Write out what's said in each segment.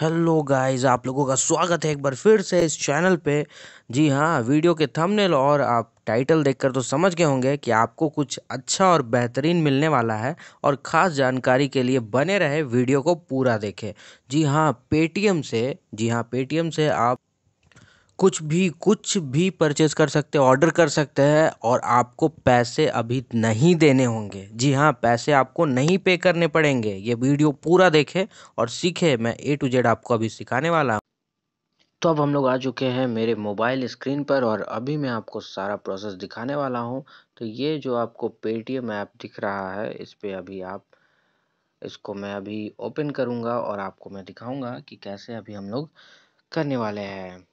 hello guys आप लोगों का स्वागत है एक बार फिर से इस चैनल पे जी हाँ वीडियो के थंबनेल और आप टाइटल देखकर तो समझ गए होंगे कि आपको कुछ अच्छा और बेहतरीन मिलने वाला है और ख़ास जानकारी के लिए बने रहे वीडियो को पूरा देखें जी हाँ पेटीएम से जी हाँ पेटीएम से आप कुछ भी कुछ भी परचेज़ कर सकते हैं ऑर्डर कर सकते हैं और आपको पैसे अभी नहीं देने होंगे जी हाँ पैसे आपको नहीं पे करने पड़ेंगे ये वीडियो पूरा देखें और सीखें मैं ए टू जेड आपको अभी सिखाने वाला हूँ तो अब हम लोग आ चुके हैं मेरे मोबाइल स्क्रीन पर और अभी मैं आपको सारा प्रोसेस दिखाने वाला हूँ तो ये जो आपको पेटीएम ऐप दिख रहा है इस पर अभी आप इसको मैं अभी ओपन करूँगा और आपको मैं दिखाऊँगा कि कैसे अभी हम लोग करने वाले हैं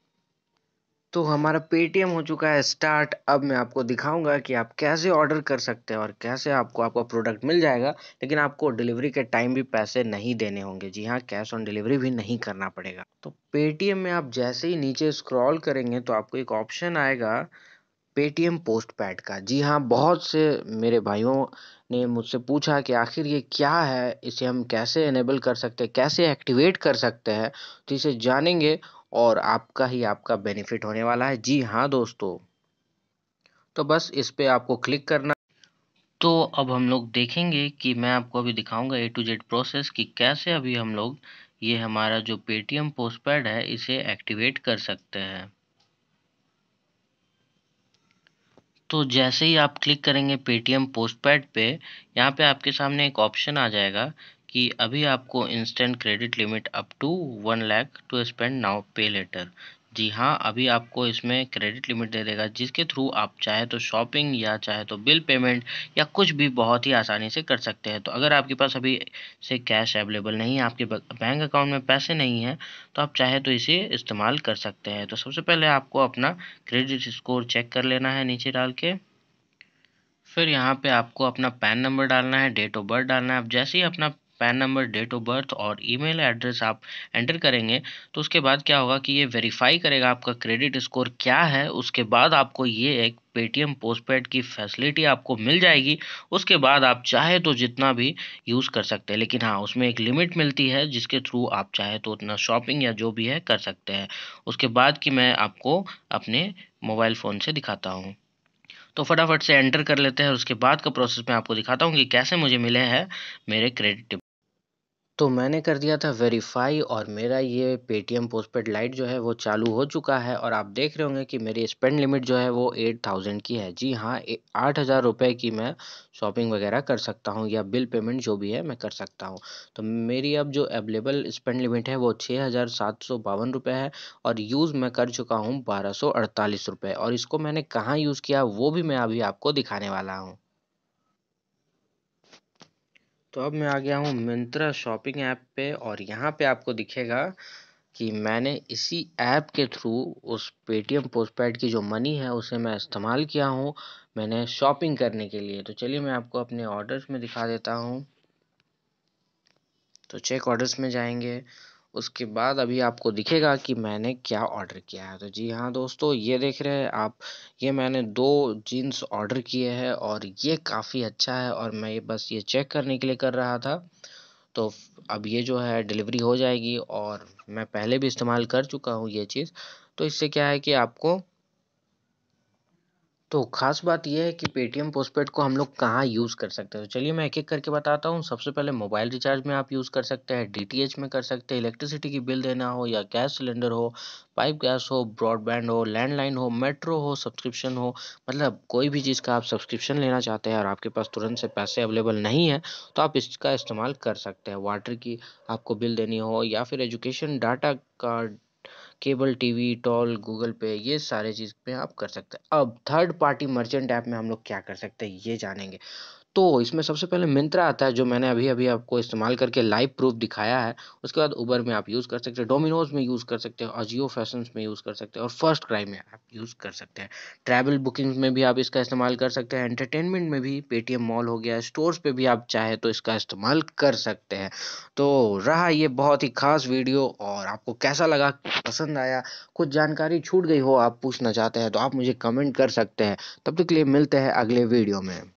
तो हमारा पेटीएम हो चुका है स्टार्ट अब मैं आपको दिखाऊंगा कि आप कैसे ऑर्डर कर सकते हैं और कैसे आपको आपका प्रोडक्ट मिल जाएगा लेकिन आपको डिलीवरी के टाइम भी पैसे नहीं देने होंगे जी हाँ कैश ऑन डिलीवरी भी नहीं करना पड़ेगा तो पेटीएम में आप जैसे ही नीचे स्क्रॉल करेंगे तो आपको एक ऑप्शन आएगा पेटीएम पोस्ट पैड का जी हाँ बहुत से मेरे भाइयों ने मुझसे पूछा कि आखिर ये क्या है इसे हम कैसे इनेबल कर सकते हैं कैसे एक्टिवेट कर सकते हैं तो इसे जानेंगे और आपका ही आपका बेनिफिट होने वाला है जी हाँ दोस्तों तो बस इस पर आपको क्लिक करना तो अब हम लोग देखेंगे कि मैं आपको अभी दिखाऊंगा ए टू जेड प्रोसेस कि कैसे अभी हम लोग ये हमारा जो पेटीएम पोस्टपेड है इसे एक्टिवेट कर सकते हैं तो जैसे ही आप क्लिक करेंगे पेटीएम पोस्टपेड पे यहाँ पे आपके सामने एक ऑप्शन आ जाएगा कि अभी आपको instant credit limit up to one lakh to spend now pay later जी हाँ अभी आपको इसमें क्रेडिट लिमिट दे देगा जिसके थ्रू आप चाहे तो शॉपिंग या चाहे तो बिल पेमेंट या कुछ भी बहुत ही आसानी से कर सकते हैं तो अगर आपके पास अभी से कैश अवेलेबल नहीं है आपके बैंक अकाउंट में पैसे नहीं हैं तो आप चाहे तो इसे इस्तेमाल कर सकते हैं तो सबसे पहले आपको अपना क्रेडिट स्कोर चेक कर लेना है नीचे डाल के फिर यहाँ पे आपको अपना पैन नंबर डालना है डेट ऑफ बर्थ डालना है आप जैसे ही अपना PAN number date of birth और ईमेल एड्रेस आप एंटर करेंगे तो उसके बाद क्या होगा कि ये वेरीफाई करेगा आपका क्रेडिट स्कोर क्या है उसके बाद आपको ये एक पेटीएम पोस्टपेड की फैसिलिटी आपको मिल जाएगी उसके बाद आप चाहे तो जितना भी यूज़ कर सकते हैं लेकिन हाँ उसमें एक लिमिट मिलती है जिसके थ्रू आप चाहे तो उतना शॉपिंग या जो भी है कर सकते हैं उसके बाद कि मैं आपको अपने मोबाइल फ़ोन से दिखाता हूँ तो फटाफट से एंटर कर लेते हैं उसके बाद का प्रोसेस मैं आपको दिखाता हूँ कि कैसे मुझे मिले हैं मेरे क्रेडिट तो मैंने कर दिया था वेरीफाई और मेरा ये पेटीएम पोस्टपेड लाइट जो है वो चालू हो चुका है और आप देख रहे होंगे कि मेरी स्पेंड लिमिट जो है वो एट थाउजेंड की है जी हाँ आठ हज़ार रुपये की मैं शॉपिंग वगैरह कर सकता हूँ या बिल पेमेंट जो भी है मैं कर सकता हूँ तो मेरी अब जो अवेलेबल स्पेंड लिमिट है वो छः हज़ार सात सौ बावन रुपये है और यूज़ मैं कर चुका हूँ बारह सौ अड़तालीस रुपये और इसको मैंने कहाँ यूज़ किया वो भी मैं अभी आपको दिखाने वाला हूँ तो अब मैं आ गया हूँ मिंत्रा शॉपिंग ऐप पे और यहाँ पे आपको दिखेगा कि मैंने इसी ऐप के थ्रू उस पेटीएम पोस्टपेड की जो मनी है उसे मैं इस्तेमाल किया हूँ मैंने शॉपिंग करने के लिए तो चलिए मैं आपको अपने ऑर्डर्स में दिखा देता हूँ तो चेक ऑर्डर्स में जाएंगे उसके बाद अभी आपको दिखेगा कि मैंने क्या ऑर्डर किया है तो जी हाँ दोस्तों ये देख रहे हैं आप ये मैंने दो जीन्स ऑर्डर किए हैं और ये काफ़ी अच्छा है और मैं ये बस ये चेक करने के लिए कर रहा था तो अब ये जो है डिलीवरी हो जाएगी और मैं पहले भी इस्तेमाल कर चुका हूँ ये चीज़ तो इससे क्या है कि आपको तो ख़ास बात यह है कि पेटीएम पोस्टपेड को हम लोग कहाँ यूज़ कर सकते हैं तो चलिए मैं एक एक करके बताता हूँ सबसे पहले मोबाइल रिचार्ज में आप यूज़ कर सकते हैं डीटीएच में कर सकते हैं इलेक्ट्रिसिटी की बिल देना हो या गैस सिलेंडर हो पाइप गैस हो ब्रॉडबैंड हो लैंडलाइन हो मेट्रो हो सब्सक्रिप्शन हो मतलब कोई भी चीज़ का आप सब्सक्रिप्शन लेना चाहते हैं और आपके पास तुरंत से पैसे अवेलेबल नहीं है तो आप इसका इस्तेमाल कर सकते हैं वाटर की आपको बिल देनी हो या फिर एजुकेशन डाटा का cable TV toll Google Pay ये सारे चीज़ पे आप कर सकते हैं अब थर्ड पार्टी मर्चेंट ऐप में हम लोग क्या कर सकते हैं ये जानेंगे तो इसमें सबसे पहले मिंत्रा आता है जो मैंने अभी अभी आपको इस्तेमाल करके लाइव प्रूफ दिखाया है उसके बाद उबर में आप यूज़ कर सकते हैं डोमिनोज में यूज़ कर सकते हैं अजियो फैशन में यूज़ कर सकते हैं और फर्स्ट क्राई में आप यूज़ कर सकते हैं ट्रैवल बुकिंग में भी आप इसका इस्तेमाल कर सकते हैं एंटरटेनमेंट में भी पेटीएम मॉल हो गया स्टोर्स पर भी आप चाहें तो इसका इस्तेमाल कर सकते हैं तो रहा ये बहुत ही खास वीडियो और आपको कैसा लगा पसंद आया कुछ जानकारी छूट गई हो आप पूछना चाहते हैं तो आप मुझे कमेंट कर सकते हैं तब तक के लिए मिलते हैं अगले वीडियो में